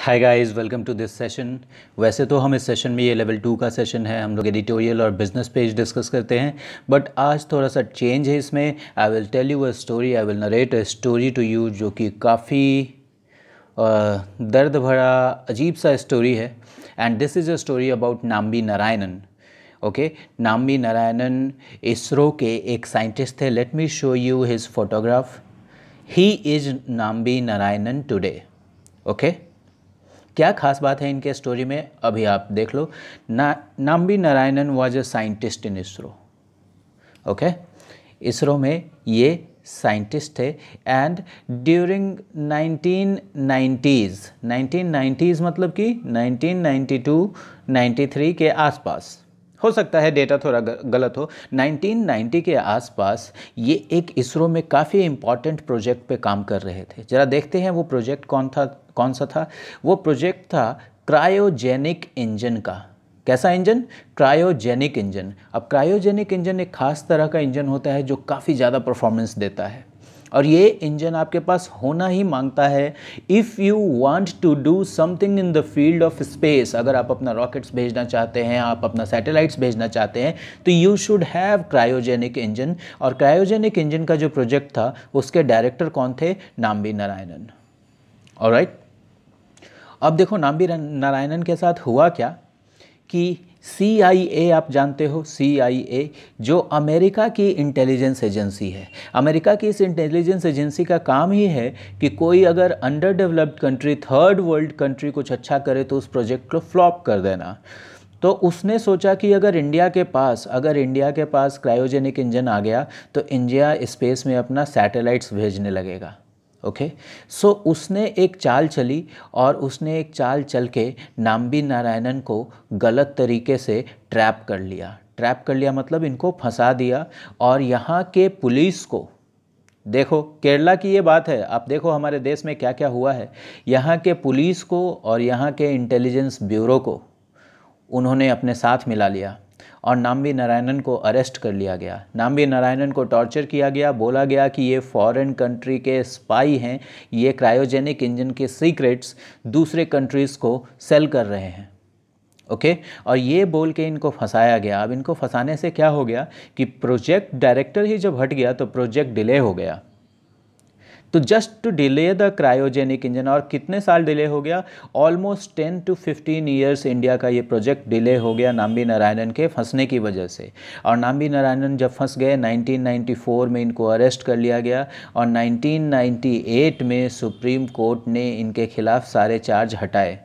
Hi guys welcome to this session वैसे तो हम इस सेशन में ये लेवल टू का सेशन है हम लोग एडिटोरियल और बिजनेस पेज डिस्कस करते हैं बट आज थोड़ा सा चेंज है इसमें I will tell you a story I will narrate a story to you जो कि काफ़ी दर्द भरा अजीब सा स्टोरी है and this is a story about Nambi Narayanan okay Nambi Narayanan ISRO के एक साइंटिस्ट थे let me show you his photograph he is Nambi Narayanan today okay okay? क्या खास बात है इनके स्टोरी में अभी आप देख लो ना Nambi Narayanan was a scientist in ISRO okay ISRO में ये साइंटिस्ट थे एंड ड्यूरिंग 1990s 1990s मतलब कि 1992 93 के आसपास हो सकता है डेटा थोड़ा गलत हो 1990 के आसपास ये एक इसरो में काफ़ी इम्पॉर्टेंट प्रोजेक्ट पे काम कर रहे थे ज़रा देखते हैं वो प्रोजेक्ट कौन था कौन सा था वो प्रोजेक्ट था क्रायोजेनिक इंजन का कैसा इंजन क्रायोजेनिक इंजन अब क्रायोजेनिक इंजन एक खास तरह का इंजन होता है जो काफ़ी ज़्यादा परफॉर्मेंस देता है और ये इंजन आपके पास होना ही मांगता है if you want to do something in the field of space अगर आप अपना रॉकेट्स भेजना चाहते हैं आप अपना सैटेलाइट्स भेजना चाहते हैं तो you should have cryogenic engine और क्रायोजेनिक इंजन का जो प्रोजेक्ट था उसके डायरेक्टर कौन थे नाम्बी नारायणन और राइट अब देखो नाम्बी नारायणन के साथ हुआ क्या कि सी आप जानते हो सी जो अमेरिका की इंटेलिजेंस एजेंसी है अमेरिका की इस इंटेलिजेंस एजेंसी का काम ही है कि कोई अगर under developed country third world country कुछ अच्छा करे तो उस प्रोजेक्ट को फ्लॉप कर देना तो उसने सोचा कि अगर इंडिया के पास अगर इंडिया के पास क्रायोजेनिक इंजन आ गया तो इंडिया स्पेस में अपना सैटेलाइट्स भेजने लगेगा ओके okay? सो so, उसने एक चाल चली और उसने एक चाल चल के नाम्बी नारायणन को गलत तरीके से ट्रैप कर लिया ट्रैप कर लिया मतलब इनको फंसा दिया और यहाँ के पुलिस को देखो केरला की ये बात है आप देखो हमारे देश में क्या क्या हुआ है यहाँ के पुलिस को और यहाँ के इंटेलिजेंस ब्यूरो को उन्होंने अपने साथ मिला लिया और नामवी नारायणन को अरेस्ट कर लिया गया नामवी नारायणन को टॉर्चर किया गया बोला गया कि ये फॉरेन कंट्री के स्पाई हैं ये क्रायोजेनिक इंजन के सीक्रेट्स दूसरे कंट्रीज़ को सेल कर रहे हैं ओके okay? और ये बोल के इनको फंसाया गया अब इनको फंसाने से क्या हो गया कि प्रोजेक्ट डायरेक्टर ही जब हट गया तो प्रोजेक्ट डिले हो गया तो just to delay the cryogenic engine और कितने साल डिले हो गया almost ten to fifteen years India का ये प्रोजेक्ट डिले हो गया नाम्बी नारायणन के फंसने की वजह से और नाम्बी नारायणन जब फंस गए 1994 में इनको अरेस्ट कर लिया गया और 1998 में सुप्रीम कोर्ट ने इनके खिलाफ सारे चार्ज हटाए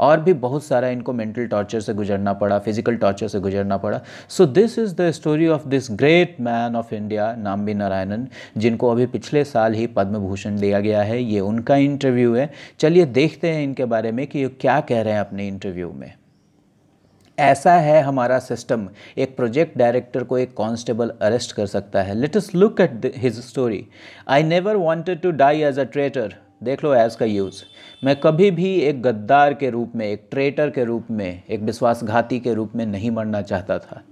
और भी बहुत सारा इनको मेंटल टॉर्चर से गुजरना पड़ा फिजिकल टॉर्चर से गुजरना पड़ा so this is the story of this great man of India भी नारायणन जिनको अभी पिछले साल ही पद्म भूषण दिया गया है ये उनका इंटरव्यू है चलिए देखते हैं इनके बारे में कि ये क्या कह रहे हैं अपने इंटरव्यू में ऐसा है हमारा सिस्टम एक प्रोजेक्ट डायरेक्टर को एक कांस्टेबल अरेस्ट कर सकता है let us look at his story I never wanted to die as a traitor देख लो एज का यूज़ मैं कभी भी एक गद्दार के रूप में एक ट्रेटर के रूप में एक विश्वासघाती के रूप में नहीं मरना चाहता था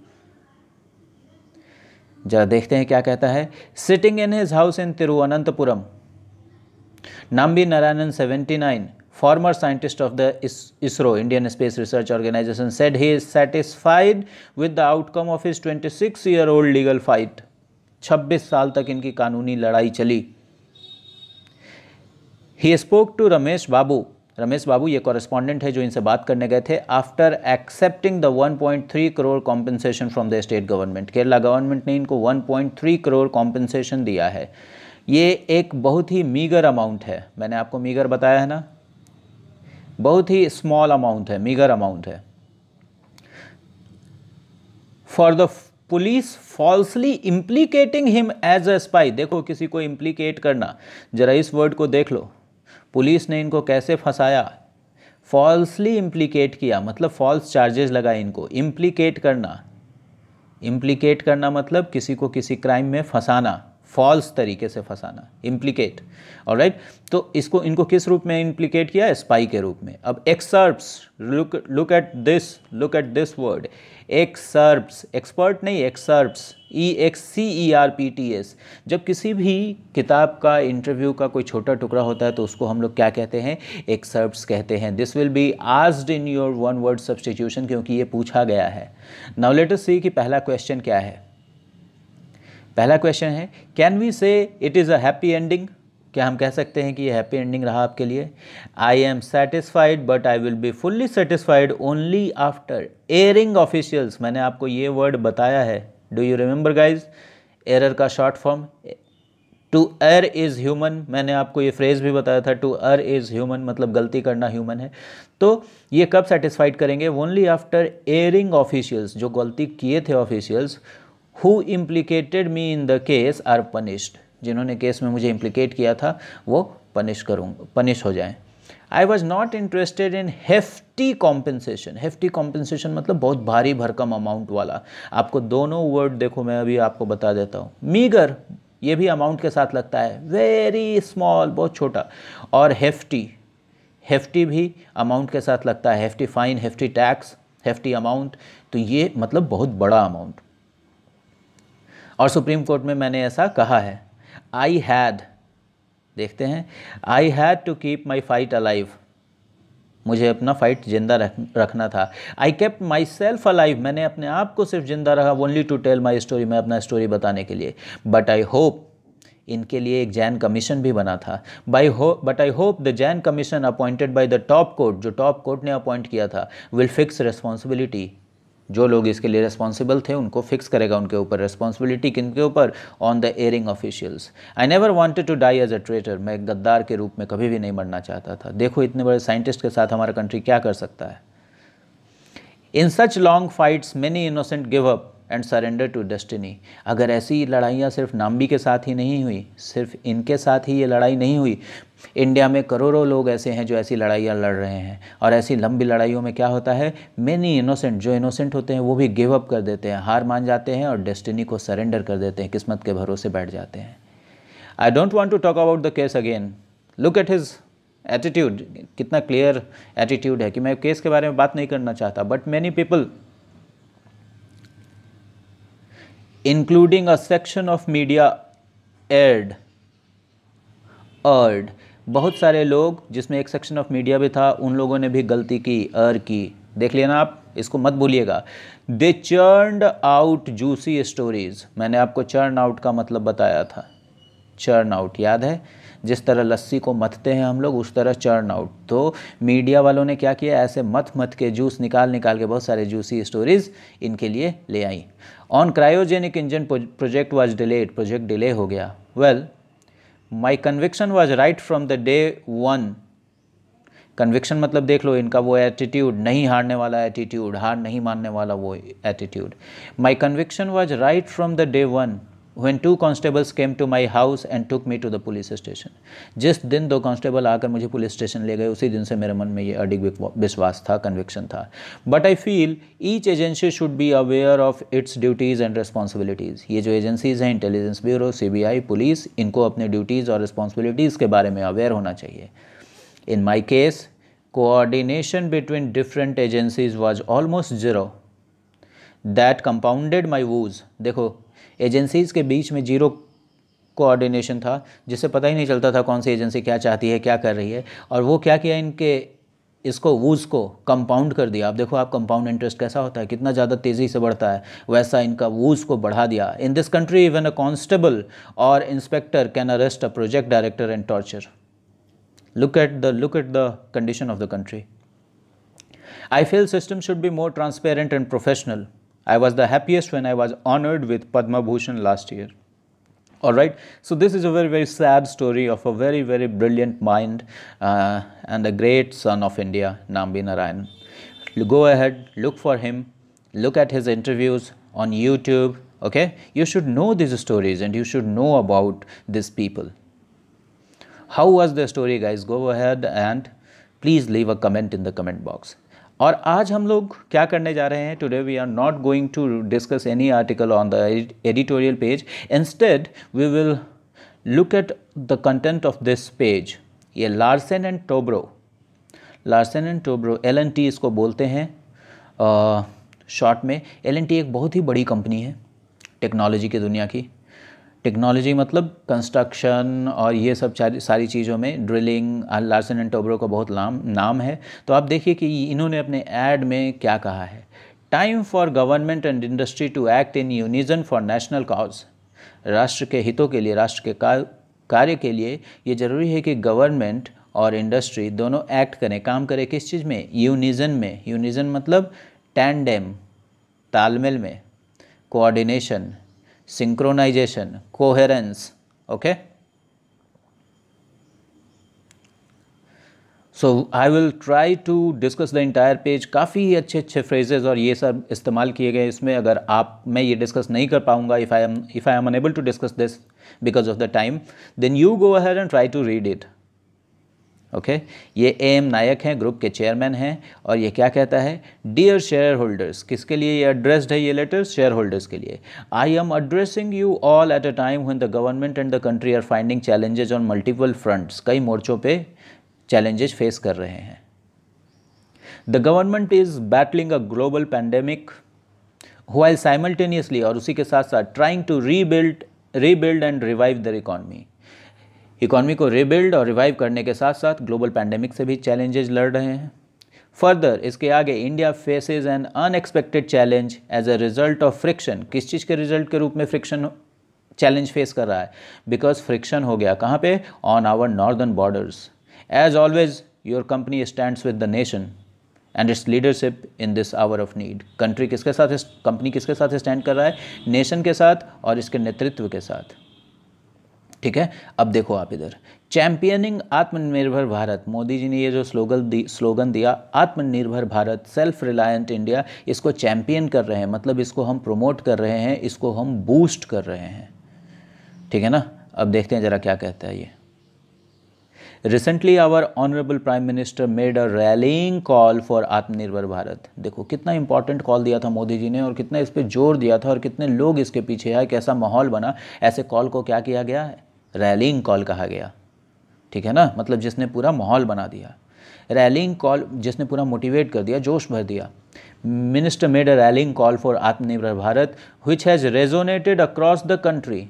जरा देखते हैं क्या कहता है sitting in his house in Thiruvananthapuram Nambi Narayanan former scientist of the ISRO Indian space research organisation said he is satisfied with the outcome of his twenty six year old legal fight छब्बीस साल तक इनकी कानूनी लड़ाई चली he spoke to Ramesh Babu Ramesh Babu ये correspondent है जो इनसे बात करने गए थे after accepting the 1.3 crore compensation from the state government Kerala government ने इनको 1.3 करोड़ कॉम्पेंसेशन दिया है ये एक बहुत ही मीगर अमाउंट है मैंने आपको मीगर बताया है ना बहुत ही स्मॉल अमाउंट है मीगर अमाउंट है for the police falsely implicating him as a spy देखो किसी को इम्प्लीकेट करना जरा इस वर्ड को देख लो पुलिस ने इनको कैसे फंसाया फॉल्सली इम्प्लीकेट किया मतलब फॉल्स चार्जेस लगाए इनको इम्प्लीकेट करना इम्प्लीकेट करना मतलब किसी को किसी क्राइम में फंसाना फॉल्स तरीके से फंसाना इम्प्लीकेट और राइट तो इसको इनको किस रूप में इम्प्लीकेट किया स्पाई के रूप में अब excerpts look look at this look at this word excerpts expert नहीं excerpts E X C E R P T S जब किसी भी किताब का इंटरव्यू का कोई छोटा टुकड़ा होता है तो उसको हम लोग क्या कहते हैं एक्सर्प्स कहते हैं this will be asked in your one word substitution क्योंकि ये पूछा गया है नाउ लेट अस सी कि पहला क्वेश्चन क्या है पहला क्वेश्चन है can we say it is a happy ending क्या हम कह सकते हैं कि ये हैप्पी एंडिंग रहा आपके लिए I am satisfied but I will be fully satisfied only after erring officials मैंने आपको ये वर्ड बताया है do you remember guys error का short form to err is human मैंने आपको ये फ्रेज़ भी बताया था टू अर इज़ ह्यूमन मतलब गलती करना ह्यूमन है तो ये कब सेटिस्फाइड करेंगे ओनली आफ्टर एयरिंग ऑफिशियल्स जो गलती किए थे officials who implicated me in the case are punished जिन्होंने केस में मुझे इम्प्लीकेट किया था वो पनिश करूँगा पनिश हो जाए I was not interested in hefty compensation hefty compensation मतलब बहुत भारी भरकम अमाउंट वाला आपको दोनों वर्ड देखो मैं अभी आपको बता देता हूँ मीगर ये भी अमाउंट के साथ लगता है वेरी स्मॉल बहुत छोटा और हेफ्टी हेफ्टी भी अमाउंट के साथ लगता है hefty fine hefty tax hefty amount तो ये मतलब बहुत बड़ा अमाउंट और सुप्रीम कोर्ट में मैंने ऐसा कहा है आई हैड देखते हैं I had to keep my fight alive मुझे अपना फाइट जिंदा रख, रखना था I kept myself alive मैंने अपने आप को सिर्फ जिंदा रखा only to tell my story मैं अपना स्टोरी बताने के लिए बट आई होप इनके लिए एक जैन कमीशन भी बना था बाई हो but I hope the Jain commission appointed by the top court जो टॉप कोर्ट ने अपॉइंट किया था विल फिक्स रिस्पॉन्सिबिलिटी जो लोग इसके लिए रिस्पॉन्सिबल थे उनको फिक्स करेगा उनके ऊपर रिस्पॉन्सिबिलिटी किन के ऊपर on the erring officials I never wanted to die as a traitor मैं गद्दार के रूप में कभी भी नहीं मरना चाहता था देखो इतने बड़े साइंटिस्ट के साथ हमारा कंट्री क्या कर सकता है in such long fights many innocent give up and surrender to destiny अगर ऐसी लड़ाइयाँ सिर्फ नाम्बी के साथ ही नहीं हुई सिर्फ इनके साथ ही ये लड़ाई नहीं हुई इंडिया में करोड़ों लोग ऐसे हैं जो ऐसी लड़ाइयाँ लड़ रहे हैं और ऐसी लंबी लड़ाइयों में क्या होता है मैनी इनोसेंट जो इनोसेंट होते हैं वो भी गिव अप कर देते हैं हार मान जाते हैं और डेस्टिनी को सरेंडर कर देते हैं किस्मत के भरोसे बैठ जाते हैं I don't want to talk about the case again look at his attitude कितना क्लियर एटीट्यूड है कि मैं केस के बारे में बात नहीं करना चाहता but many people including a section of media एड अर्ड बहुत सारे लोग जिसमें एक सेक्शन ऑफ मीडिया भी था उन लोगों ने भी गलती की अर की देख लिया ना आप इसको मत भूलिएगा they churned out juicy stories मैंने आपको चर्न आउट का मतलब बताया था चर्न आउट याद है जिस तरह लस्सी को मथते हैं हम लोग उस तरह चर्न आउट तो मीडिया वालों ने क्या किया ऐसे मथ मथ के जूस निकाल निकाल के बहुत सारे जूसी स्टोरीज़ इनके लिए ले आई on cryogenic engine project was delayed project delay हो गया well my conviction was right from the day one conviction मतलब देख लो इनका वो एटीट्यूड नहीं हारने वाला एटीट्यूड हार नहीं मानने वाला वो attitude my conviction was right from the day one when two constables came to my house and took me to the police station जिस दिन दो कांस्टेबल आकर मुझे पुलिस स्टेशन ले गए उसी दिन से मेरे मन में ये अडिग विश्वास था कन्विक्शन था but I feel each agency should be aware of its duties and responsibilities ये जो एजेंसीज़ हैं intelligence bureau C B I police इनको अपने ड्यूटीज़ और रिस्पॉन्सिबिलिटीज़ के बारे में अवेयर होना चाहिए in my case coordination between different agencies was almost zero that compounded my woes देखो एजेंसीज़ के बीच में जीरो कोऑर्डिनेशन था जिससे पता ही नहीं चलता था कौन सी एजेंसी क्या चाहती है क्या कर रही है और वो क्या किया इनके इसको वूज को कंपाउंड कर दिया आप देखो आप कंपाउंड इंटरेस्ट कैसा होता है कितना ज़्यादा तेज़ी से बढ़ता है वैसा इनका वूज को बढ़ा दिया in this country even a constable or inspector can arrest a project director and torture look at the look at the condition of the country I feel system should be more transparent and professional I was the happiest when I was honored with Padma Bhushan last year. All right, so this is a very, very sad story of a very, very brilliant mind uh, and a great son of India, Nambi Narayan. Go ahead, look for him, look at his interviews on YouTube. Okay, you should know these stories and you should know about these people. How was the story, guys? Go ahead and please leave a comment in the comment box. और आज हम लोग क्या करने जा रहे हैं today we are not going to discuss any article on the editorial page instead we will look at the content of this page ये Larsen and Toubro Larsen and Toubro L N T इसको बोलते हैं short में L N T एक बहुत ही बड़ी company है technology की दुनिया की टेक्नोलॉजी मतलब कंस्ट्रक्शन और ये सब सारी चीज़ों में ड्रिलिंग लार्सन एंड टोब्रो का बहुत नाम नाम है तो आप देखिए कि इन्होंने अपने ऐड में क्या कहा है time for government and industry to act in unison for national cause राष्ट्र के हितों के लिए राष्ट्र के कार्य के लिए ये ज़रूरी है कि गवर्नमेंट और इंडस्ट्री दोनों एक्ट करें काम करें किस चीज़ में यूनिजन में यूनिजन मतलब टैंडम तालमेल में coordination synchronization, coherence. Okay. So I will try to discuss the entire page काफ़ी अच्छे अच्छे फ्रेजेज और ये सब इस्तेमाल किए गए इसमें अगर आप मैं ये डिस्कस नहीं कर पाऊँगा if I am if I am unable to discuss this because of the time then you go ahead and try to read it okay ये ए एम नायक हैं ग्रुप के चेयरमैन हैं और ये क्या कहता है डियर शेयर होल्डर्स किसके लिए ये एड्रेस्ड है ये लेटर शेयर होल्डर्स के लिए I am addressing you all at a time when the government and the country are finding challenges on multiple fronts कई मोर्चों पे चैलेंजेस फेस कर रहे हैं the government is battling a global pandemic हुआ simultaneously और उसी के साथ साथ trying to rebuild rebuild and revive the economy economy को रिबिल्ड और रिवाइव करने के साथ साथ ग्लोबल पैंडेमिक से भी चैलेंजेस लड़ रहे हैं फर्दर इसके आगे India faces an unexpected challenge as a result of friction किस चीज़ के रिजल्ट के रूप में फ्रिक्शन चैलेंज फेस कर रहा है बिकॉज फ्रिक्शन हो गया कहाँ पे on our northern borders as always your company stands with the nation and its leadership in this hour of need country किसके साथ कंपनी किसके साथ स्टैंड कर रहा है नेशन के साथ और इसके नेतृत्व के साथ ठीक है अब देखो आप इधर चैंपियनिंग आत्मनिर्भर भारत मोदी जी ने ये जो स्लोगन दी स्लोगन दिया Atmanirbhar Bharat self reliant India इसको चैंपियन कर रहे हैं मतलब इसको हम प्रमोट कर रहे हैं इसको हम बूस्ट कर रहे हैं ठीक है ना अब देखते हैं ज़रा क्या कहता है ये recently our honourable prime minister made a rallying call for Atmanirbhar Bharat देखो कितना इंपॉर्टेंट कॉल दिया था मोदी जी ने और कितना इस पर जोर दिया था और कितने लोग इसके पीछे आए कैसा माहौल बना ऐसे कॉल को क्या किया गया है रैलिंग कॉल कहा गया ठीक है ना मतलब जिसने पूरा माहौल बना दिया रैलिंग कॉल जिसने पूरा मोटिवेट कर दिया जोश भर दिया minister made a rallying call for Atmanirbhar Bharat which has resonated across the country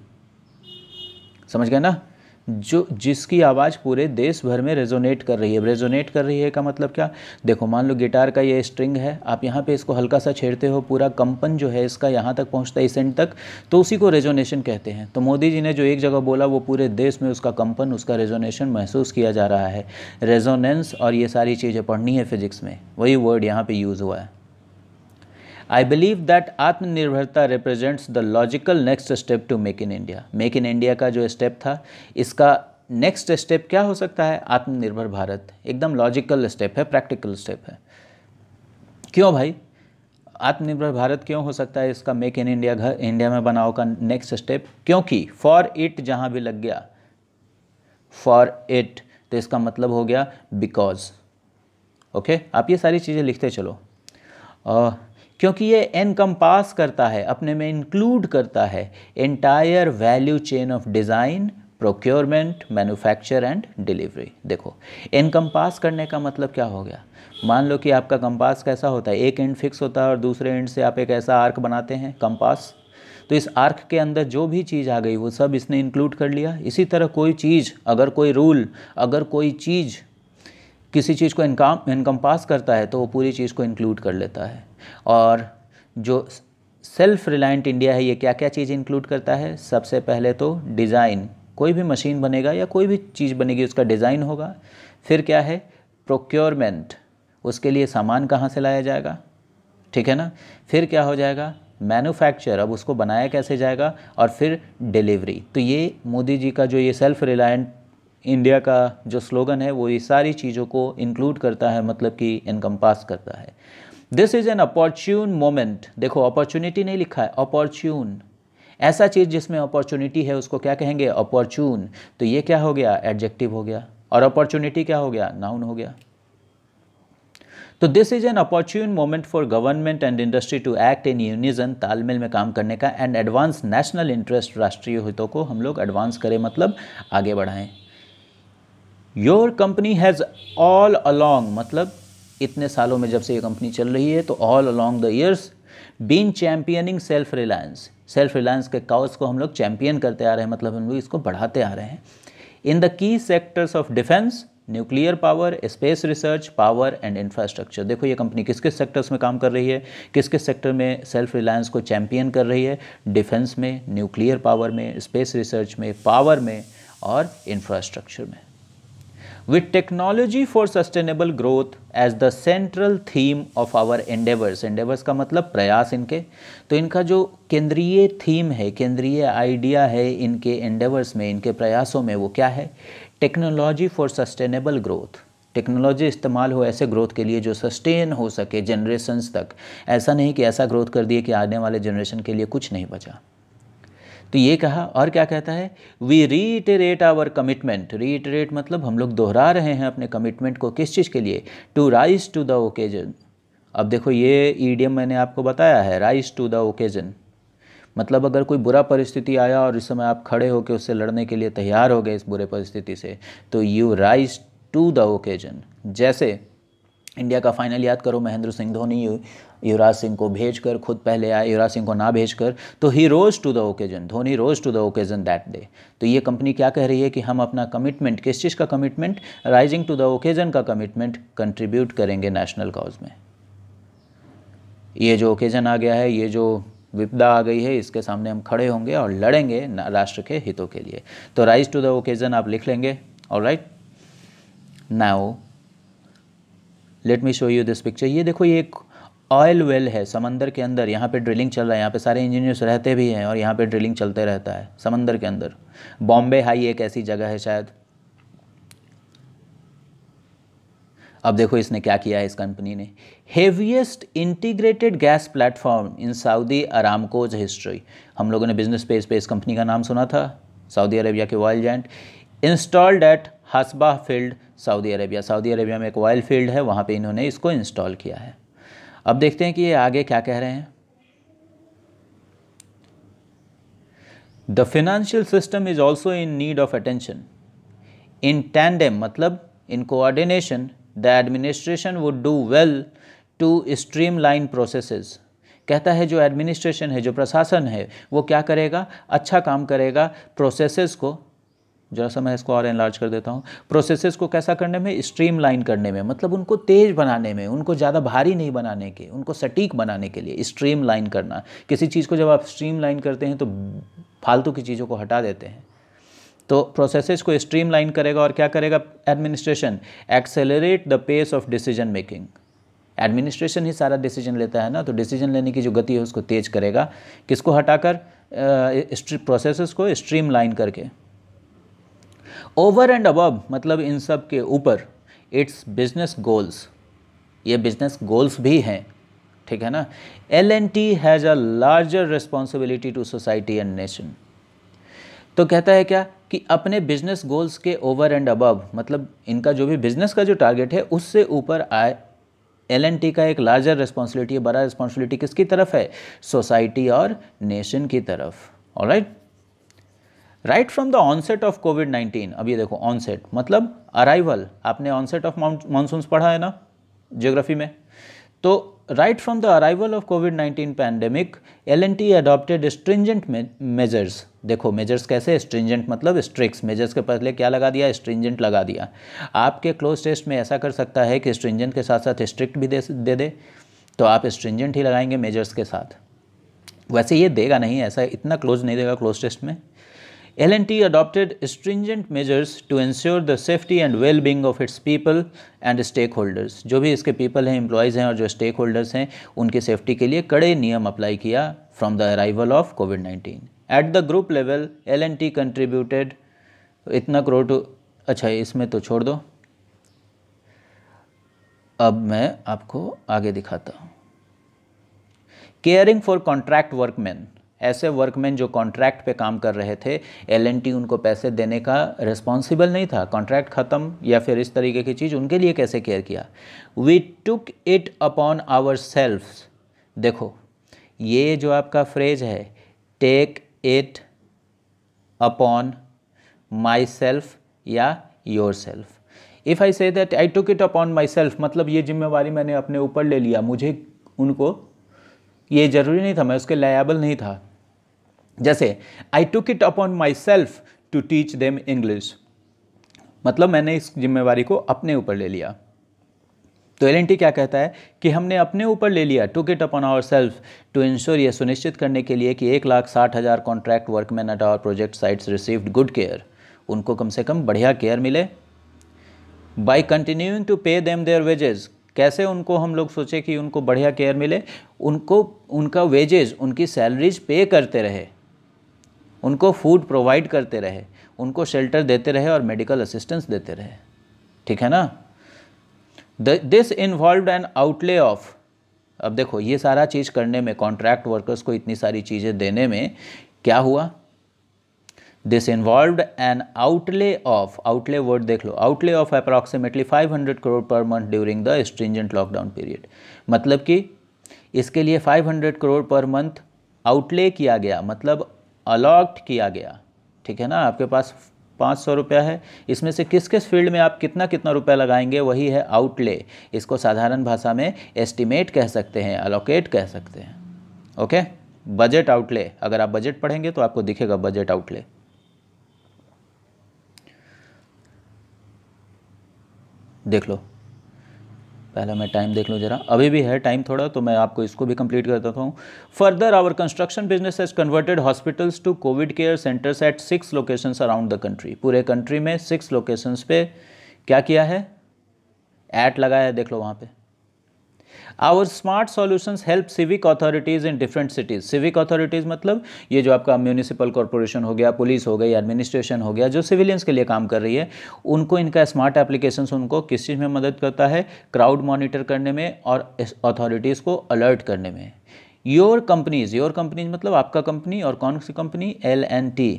समझ गए ना जो जिसकी आवाज़ पूरे देश भर में रेजोनेट कर रही है रेजोनेट कर रही है का मतलब क्या देखो मान लो गिटार का ये स्ट्रिंग है आप यहाँ पे इसको हल्का सा छेड़ते हो पूरा कंपन जो है इसका यहाँ तक पहुँचता है इस एंड तक तो उसी को रेजोनेशन कहते हैं तो मोदी जी ने जो एक जगह बोला वो पूरे देश में उसका कंपन उसका रेजोनेशन महसूस किया जा रहा है रेजोनेंस और ये सारी चीज़ें पढ़नी है फिजिक्स में वही वर्ड यहाँ पर यूज़ हुआ है I believe that आत्मनिर्भरता represents the logical next step to make in India. Make in India का जो step था इसका नेक्स्ट स्टेप क्या हो सकता है आत्मनिर्भर भारत एकदम लॉजिकल स्टेप है प्रैक्टिकल स्टेप है क्यों भाई आत्मनिर्भर भारत क्यों हो सकता है इसका मेक इन इंडिया घर इंडिया में बनाओ का नेक्स्ट स्टेप क्योंकि फॉर इट जहाँ भी लग गया फॉर इट तो इसका मतलब हो गया बिकॉज ओके okay? आप ये सारी चीज़ें लिखते चलो uh, क्योंकि ये एनकम्पास करता है अपने में इंक्लूड करता है entire value chain of design procurement manufacture and delivery देखो पास करने का मतलब क्या हो गया मान लो कि आपका कंपास कैसा होता है एक एंड फिक्स होता है और दूसरे एंड से आप एक ऐसा आर्क बनाते हैं कंपास तो इस आर्क के अंदर जो भी चीज़ आ गई वो सब इसने इंक्लूड कर लिया इसी तरह कोई चीज़ अगर कोई रूल अगर कोई चीज़ किसी चीज़ को इनकम पास करता है तो वो पूरी चीज़ को इंक्लूड कर लेता है और जो सेल्फ रिलायंट इंडिया है ये क्या क्या चीज़ इंक्लूड करता है सबसे पहले तो डिज़ाइन कोई भी मशीन बनेगा या कोई भी चीज़ बनेगी उसका डिज़ाइन होगा फिर क्या है प्रोक्योरमेंट उसके लिए सामान कहाँ से लाया जाएगा ठीक है ना फिर क्या हो जाएगा मैन्युफैक्चर अब उसको बनाया कैसे जाएगा और फिर डिलीवरी तो ये मोदी जी का जो ये सेल्फ रिलायंट इंडिया का जो स्लोगन है वो ये सारी चीज़ों को इंक्लूड करता है मतलब कि इनकम पास करता है this is an opportune moment देखो अपॉर्चुनिटी नहीं लिखा है अपॉर्च्यून ऐसा चीज़ जिसमें अपॉर्चुनिटी है उसको क्या कहेंगे अपॉर्च्यून तो ये क्या हो गया एडजेक्टिव हो गया और अपॉर्चुनिटी क्या हो गया नाउन हो गया तो this is an opportune moment for government and industry to act in unison तालमेल में काम करने का एंड एडवांस नेशनल इंटरेस्ट राष्ट्रीय हितों को हम लोग एडवांस करें मतलब आगे बढ़ाएं your company has all along मतलब इतने सालों में जब से ये कंपनी चल रही है तो all along the years been championing self reliance self reliance के काउस को हम लोग चैम्पियन करते आ रहे हैं मतलब हम लोग इसको बढ़ाते आ रहे हैं in the key sectors of defence nuclear power space research power and infrastructure देखो ये कंपनी किस किस सेक्टर्स में काम कर रही है किस किस सेक्टर में सेल्फ रिलायंस को चैम्पियन कर रही है डिफेंस में न्यूक्लियर पावर में स्पेस रिसर्च में पावर में और इंफ्रास्ट्रक्चर में with technology for sustainable growth as the central theme of our endeavors endeavors का मतलब प्रयास इनके तो इनका जो केंद्रीय थीम है केंद्रीय आइडिया है इनके एंडेवर्स में इनके प्रयासों में वो क्या है technology for sustainable growth technology इस्तेमाल हो ऐसे ग्रोथ के लिए जो सस्टेन हो सके जनरेशन्स तक ऐसा नहीं कि ऐसा ग्रोथ कर दिए कि आने वाले जनरेशन के लिए कुछ नहीं बचा तो ये कहा और क्या कहता है we reiterate our commitment reiterate मतलब हम लोग दोहरा रहे हैं अपने कमिटमेंट को किस चीज़ के लिए to rise to the occasion अब देखो ये ईडियम मैंने आपको बताया है राइज टू द ओकेजन मतलब अगर कोई बुरा परिस्थिति आया और इस समय आप खड़े होकर उससे लड़ने के लिए तैयार हो गए इस बुरे परिस्थिति से तो you rise to the occasion जैसे इंडिया का फाइनल याद करो महेंद्र सिंह धोनी युवराज सिंह को भेज कर खुद पहले आए युवराज सिंह को ना भेज कर तो ही rose to the occasion Dhoni rose to the occasion that day तो ये कंपनी क्या कह रही है कि हम अपना कमिटमेंट किस चीज़ का commitment rising to the occasion का कमिटमेंट कंट्रीब्यूट करेंगे नेशनल कॉज में ये जो ओकेजन आ गया है ये जो विपदा आ गई है इसके सामने हम खड़े होंगे और लड़ेंगे राष्ट्र के हितों के लिए तो राइज टू द ओकेजन आप लिख लेंगे और right now let me show you this picture ये देखो ये एक ऑयल वेल है समंदर के अंदर यहाँ पे ड्रिलिंग चल रहा है यहाँ पे सारे इंजीनियर्स रहते भी हैं और यहाँ पे ड्रिलिंग चलते रहता है समंदर के अंदर बॉम्बे हाई एक ऐसी जगह है शायद अब देखो इसने क्या किया है इस कंपनी ने heaviest integrated gas platform in Saudi Aramco's history हम लोगों ने बिजनेस पे इस कंपनी का नाम सुना था सऊदी अरेबिया के oil giant installed at Hasbah field Saudi Arabia Saudi Arabia में एक ऑयल फील्ड है वहाँ पे इन्होंने इसको इंस्टॉल किया है अब देखते हैं कि ये आगे क्या कह रहे हैं the financial system is also in need of attention in tandem मतलब in coordination the administration would do well to streamline processes कहता है जो एडमिनिस्ट्रेशन है जो प्रशासन है वो क्या करेगा अच्छा काम करेगा प्रोसेसेस को जरा सा मैं इसको और एनलार्ज कर देता हूँ प्रोसेसेस को कैसा करने में स्ट्रीम लाइन करने में मतलब उनको तेज बनाने में उनको ज़्यादा भारी नहीं बनाने के उनको सटीक बनाने के लिए स्ट्रीम लाइन करना किसी चीज़ को जब आप स्ट्रीम लाइन करते हैं तो फालतू की चीज़ों को हटा देते हैं तो प्रोसेसेस को स्ट्रीम लाइन करेगा और क्या करेगा administration accelerate the pace of decision making administration ही सारा डिसीजन लेता है ना तो डिसीजन लेने की जो गति है उसको तेज करेगा किसको हटाकर प्रोसेसेस को स्ट्रीम लाइन करके ओवर एंड अबव मतलब इन सब के ऊपर इट्स बिजनेस गोल्स ये बिजनेस गोल्स भी हैं ठीक है ना L N T has a larger responsibility to society and nation तो कहता है क्या कि अपने बिजनेस गोल्स के ओवर एंड अबव मतलब इनका जो भी बिजनेस का जो टारगेट है उससे ऊपर आए एल का एक लार्जर रिस्पॉन्सिबिलिटी बड़ा रिस्पॉन्सिबिलिटी किसकी तरफ है सोसाइटी और नेशन की तरफ alright right? Right from the onset of COVID 19 अब ये देखो ऑनसेट मतलब अराइवल आपने ऑनसेट ऑफ मानसून पढ़ा है ना जियोग्राफी में तो right from the arrival of COVID 19 pandemic L N T adopted stringent measures देखो मेजर्स कैसे स्ट्रिंजेंट मतलब स्ट्रिक्स मेजर्स के पहले क्या लगा दिया स्ट्रिंजेंट लगा दिया आपके क्लोज टेस्ट में ऐसा कर सकता है कि स्ट्रिंजेंट के साथ साथ स्ट्रिक्ट भी दे दे दे तो आप स्ट्रिंजेंट ही लगाएंगे मेजर्स के साथ वैसे ये देगा नहीं ऐसा इतना क्लोज नहीं देगा क्लोज टेस्ट में L&T adopted stringent measures to ensure the safety and well-being of its people and stakeholders. जो भी इसके people हैं employees हैं और जो stakeholders हैं उनकी safety के लिए कड़े नियम अप्लाई किया from the arrival of COVID-19. At the group level, L&T contributed इतना करोड़ अच्छा इसमें तो छोड़ दो अब मैं आपको आगे दिखाता हूँ केयरिंग फॉर कॉन्ट्रैक्ट वर्कमैन ऐसे वर्कमैन जो कॉन्ट्रैक्ट पे काम कर रहे थे एलएनटी उनको पैसे देने का रिस्पॉन्सिबल नहीं था कॉन्ट्रैक्ट ख़त्म या फिर इस तरीके की चीज़ उनके लिए कैसे केयर किया we took it upon ourself देखो ये जो आपका फ्रेज है take it upon myself या yourself if I say that I took it upon myself मतलब ये जिम्मेवारी मैंने अपने ऊपर ले लिया मुझे उनको ये ज़रूरी नहीं था मैं उसके लायबल नहीं था जैसे I took it upon myself to teach them English मतलब मैंने इस जिम्मेवारी को अपने ऊपर ले लिया तो एल क्या कहता है कि हमने अपने ऊपर ले लिया took it upon ourself to ensure यह सुनिश्चित करने के लिए कि एक लाख साठ हज़ार contract workmen at our project sites received good care उनको कम से कम बढ़िया केयर मिले by continuing to pay them their wages कैसे उनको हम लोग सोचे कि उनको बढ़िया केयर मिले उनको उनका वेजेज उनकी सैलरीज पे करते रहे उनको फूड प्रोवाइड करते रहे उनको शेल्टर देते रहे और मेडिकल असिस्टेंस देते रहे ठीक है ना this involve an outlay of अब देखो ये सारा चीज़ करने में कॉन्ट्रैक्ट वर्कर्स को इतनी सारी चीज़ें देने में क्या हुआ this involve an outlay of outlay word देख लो outlay of approximately 500 crore per month during the stringent lockdown period मतलब कि इसके लिए 500 करोड़ पर मंथ आउटले किया गया मतलब अलॉट किया गया ठीक है ना आपके पास पाँच सौ रुपया है इसमें से किस किस फील्ड में आप कितना कितना रुपया लगाएंगे वही है आउटले इसको साधारण भाषा में एस्टिमेट कह सकते हैं अलोकेट कह सकते हैं ओके बजट आउटले अगर आप बजट पढ़ेंगे तो आपको दिखेगा बजट आउटले देख लो पहले मैं टाइम देख लूँ जरा अभी भी है टाइम थोड़ा तो मैं आपको इसको भी कंप्लीट कर देता हूँ further our construction business has converted hospitals to Covid care centres at six locations around the country पूरे कंट्री में सिक्स लोकेशंस पे क्या किया है ऐट लगाया है देख लो वहाँ पर our smart solutions help civic authorities in different cities civic authorities मतलब ये जो आपका म्यूनिसिपल कॉरपोरेशन हो गया पुलिस हो गई एडमिनिस्ट्रेशन हो गया जो सिविलियंस के लिए काम कर रही है उनको इनका स्मार्ट एप्लीकेशन उनको किस चीज़ में मदद करता है क्राउड मॉनिटर करने में और अथॉरिटीज़ को अलर्ट करने में योर कंपनीज योर कंपनीज मतलब आपका कंपनी और कौन सी company L and T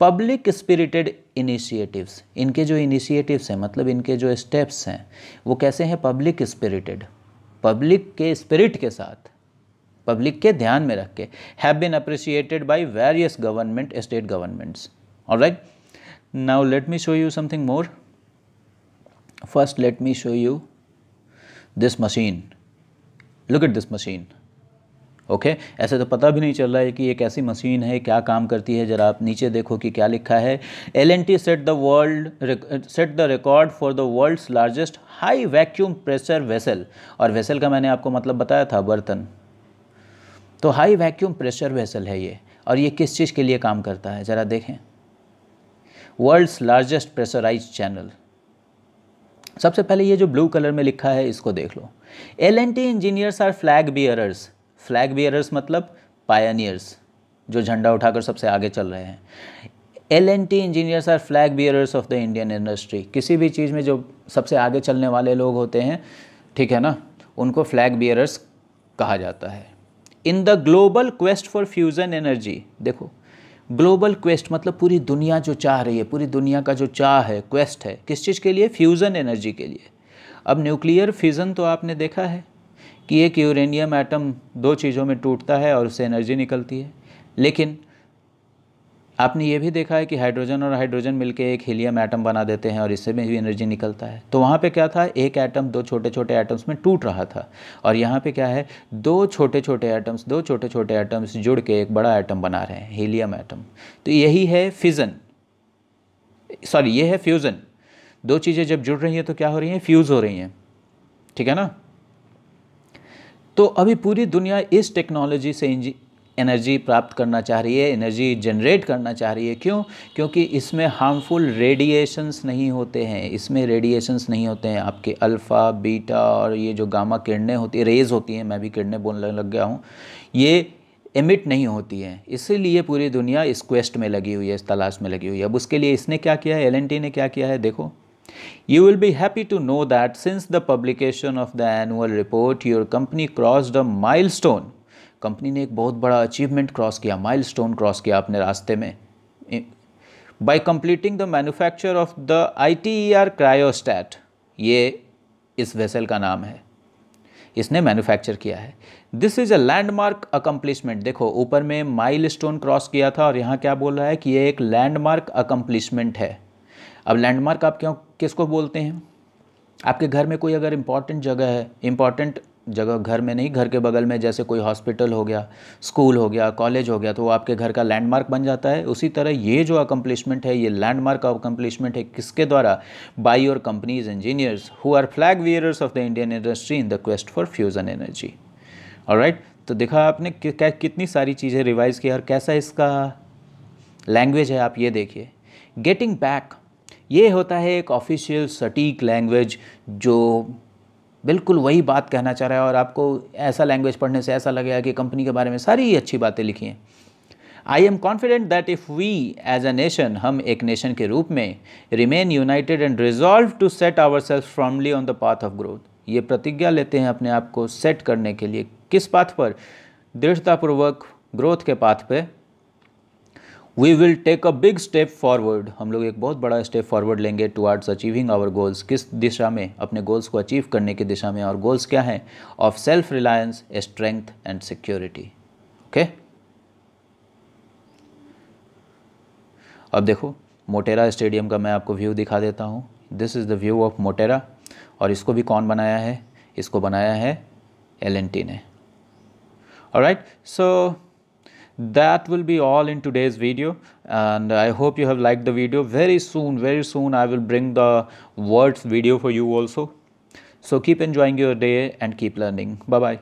public spirited initiatives इनके जो इनिशिएटिव्स हैं मतलब इनके जो स्टेप्स हैं वो कैसे हैं पब्लिक स्पिरिटेड पब्लिक के स्पिरिट के साथ पब्लिक के ध्यान में रख के have been appreciated by various government state governments और right now let me show you something more first let me show you this machine look at this machine okay ऐसे तो पता भी नहीं चल रहा है कि ये कैसी मशीन है क्या काम करती है ज़रा आप नीचे देखो कि क्या लिखा है L N T set the world set the record for the world's largest high vacuum pressure vessel और वेसल का मैंने आपको मतलब बताया था बर्तन तो हाई वैक्यूम प्रेशर वेसल है ये और ये किस चीज़ के लिए काम करता है ज़रा देखें वर्ल्ड्स लार्जेस्ट प्रेशराइज चैनल सबसे पहले ये जो ब्लू कलर में लिखा है इसको देख लो L N T engineers are flag bearers flag bearers मतलब पायनियर्स जो झंडा उठाकर सबसे आगे चल रहे हैं L N T engineers are flag bearers of the Indian industry किसी भी चीज़ में जो सबसे आगे चलने वाले लोग होते हैं ठीक है ना उनको फ्लैग बियरर्स कहा जाता है in the global quest for fusion energy देखो ग्लोबल क्वेस्ट मतलब पूरी दुनिया जो चाह रही है पूरी दुनिया का जो चाह है क्वेस्ट है किस चीज़ के लिए फ्यूज़न एनर्जी के लिए अब न्यूक्लियर फ्यूज़न तो आपने देखा है कि एक यूरेनियम एटम दो चीज़ों में टूटता है और उससे एनर्जी निकलती है लेकिन आपने ये भी देखा है कि हाइड्रोजन और हाइड्रोजन मिलके एक हीलियम एटम बना देते हैं और इससे भी एनर्जी निकलता है तो वहाँ पे क्या था एक एटम दो छोटे छोटे एटम्स में टूट रहा था और यहाँ पे क्या है दो छोटे छोटे एटम्स दो छोटे छोटे एटम्स जुड़ के एक बड़ा एटम बना रहे हैं हीलियम एटम तो यही है फिज़न सॉरी ये है फ्यूज़न दो चीज़ें जब जुड़ रही हैं तो क्या हो रही हैं फ्यूज़ हो रही हैं ठीक है ना तो अभी पूरी दुनिया इस टेक्नोलॉजी से एनर्जी प्राप्त करना चाह रही है एनर्जी जनरेट करना चाह रही है क्यों क्योंकि इसमें हार्मफुल रेडिएशंस नहीं होते हैं इसमें रेडिएशंस नहीं होते हैं आपके अल्फ़ा बीटा और ये जो गामा किरणें होती है रेज़ होती हैं मैं भी किरणें बोलने लग गया हूँ ये एमिट नहीं होती है इसीलिए पूरी दुनिया इस क्वेस्ट में लगी हुई है इस तलाश में लगी हुई है अब उसके लिए इसने क्या किया है एल ने क्या किया है देखो You will be happy to know that since the publication of the annual report, your company crossed a milestone. Company ने एक बहुत बड़ा अचीवमेंट क्रॉस किया माइल स्टोन क्रॉस किया अपने रास्ते में by completing the manufacture of the I T E R cryostat ये इस वेसल का नाम है इसने मैनुफैक्चर किया है this is a landmark accomplishment देखो ऊपर में माइल स्टोन क्रॉस किया था और यहाँ क्या बोल रहा है कि ये एक लैंडमार्क अकम्पलिशमेंट है अब लैंडमार्क आप क्यों किसको बोलते हैं आपके घर में कोई अगर इम्पॉर्टेंट जगह है इम्पॉर्टेंट जगह घर में नहीं घर के बगल में जैसे कोई हॉस्पिटल हो गया स्कूल हो गया कॉलेज हो गया तो वो आपके घर का लैंडमार्क बन जाता है उसी तरह ये जो अकम्पलिशमेंट है ये लैंडमार्क अकम्पलिशमेंट है किसके द्वारा बाई और companies engineers who are flag bearers of the Indian industry in the quest for fusion energy और राइट तो देखा आपने कि, कितनी सारी चीज़ें रिवाइज़ किया और कैसा इसका लैंग्वेज है आप ये देखिए गेटिंग बैक ये होता है एक ऑफिशियल सटीक लैंग्वेज जो बिल्कुल वही बात कहना चाह रहा है और आपको ऐसा लैंग्वेज पढ़ने से ऐसा लगेगा कि कंपनी के बारे में सारी अच्छी बातें लिखी हैं I am confident that if we as a nation हम एक नेशन के रूप में remain united and resolve to set ourself firmly on the path of growth ये प्रतिज्ञा लेते हैं अपने आप को सेट करने के लिए किस पाथ पर दृढ़तापूर्वक ग्रोथ के पाथ पे we will take a big step forward हम लोग एक बहुत बड़ा स्टेप फॉरवर्ड लेंगे टुवार्ड्स अचीविंग आवर गोल्स किस दिशा में अपने गोल्स को अचीव करने की दिशा में और गोल्स क्या हैं of self reliance strength and security okay अब देखो मोटेरा स्टेडियम का मैं आपको व्यू दिखा देता हूँ this is the view of Motera और इसको भी कौन बनाया है इसको बनाया है एल ने और right so that will be all in today's video and i hope you have liked the video very soon very soon i will bring the words video for you also so keep enjoying your day and keep learning bye bye